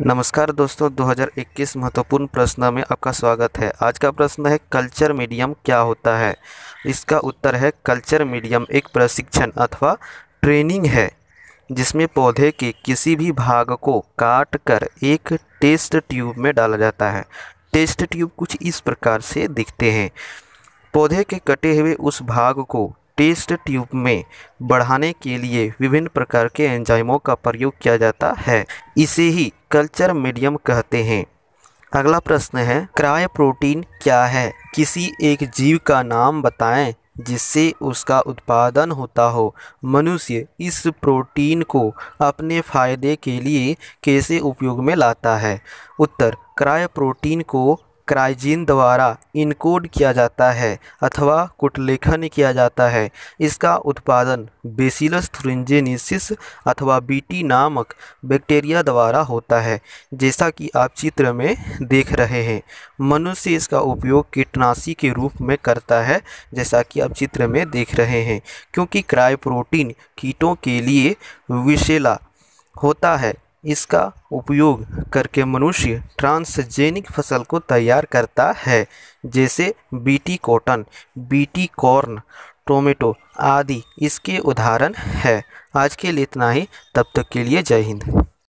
नमस्कार दोस्तों 2021 महत्वपूर्ण प्रश्न में आपका स्वागत है आज का प्रश्न है कल्चर मीडियम क्या होता है इसका उत्तर है कल्चर मीडियम एक प्रशिक्षण अथवा ट्रेनिंग है जिसमें पौधे के किसी भी भाग को काट कर एक टेस्ट ट्यूब में डाला जाता है टेस्ट ट्यूब कुछ इस प्रकार से दिखते हैं पौधे के कटे हुए उस भाग को टेस्ट ट्यूब में बढ़ाने के लिए विभिन्न प्रकार के एंजाइमों का प्रयोग किया जाता है इसे ही कल्चर मीडियम कहते हैं अगला प्रश्न है क्राय प्रोटीन क्या है किसी एक जीव का नाम बताएं जिससे उसका उत्पादन होता हो मनुष्य इस प्रोटीन को अपने फायदे के लिए कैसे उपयोग में लाता है उत्तर क्राय प्रोटीन को क्राइजीन द्वारा इनकोड किया जाता है अथवा कुटलेखन किया जाता है इसका उत्पादन बेसिलस थ्रिंजेनिसिस अथवा बीटी नामक बैक्टीरिया द्वारा होता है जैसा कि आप चित्र में देख रहे हैं मनुष्य इसका उपयोग कीटनाशी के रूप में करता है जैसा कि आप चित्र में देख रहे हैं क्योंकि क्राई प्रोटीन कीटों के लिए विशेला होता है इसका उपयोग करके मनुष्य ट्रांसजेनिक फसल को तैयार करता है जैसे BT cotton BT corn tomato आदि इसके उदाहरण है आज के लिए इतना ही तब तक के लिए जय हिंद